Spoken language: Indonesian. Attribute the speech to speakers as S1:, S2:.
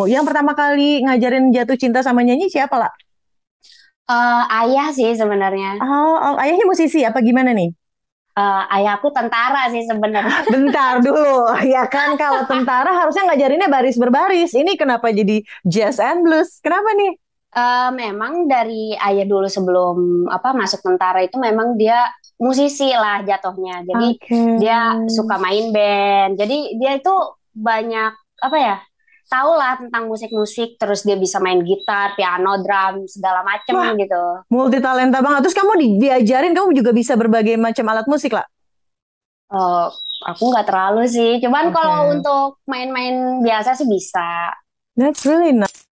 S1: kamu? Yang pertama kali ngajarin jatuh cinta sama nyanyi siapa lah? Eh, uh, ayah sih sebenarnya. Oh, oh, ayahnya musisi apa gimana nih? Uh, eh, ayahku tentara sih sebenarnya. Bentar dulu, ya kan kalau tentara harusnya ngajarinnya baris berbaris. Ini kenapa jadi jazz and blues? Kenapa nih? Uh, memang dari ayah dulu sebelum apa masuk tentara itu memang dia
S2: musisi lah jatuhnya. Jadi okay. dia suka main band. Jadi dia itu banyak apa ya? tahu lah tentang musik-musik terus dia bisa main gitar, piano, drum segala macem gitu.
S3: Multi talenta banget. Terus kamu di, diajarin kamu juga bisa berbagai macam alat musik lah. Eh, uh, aku nggak terlalu sih. Cuman okay. kalau untuk
S1: main-main biasa sih bisa.
S3: That's really nice.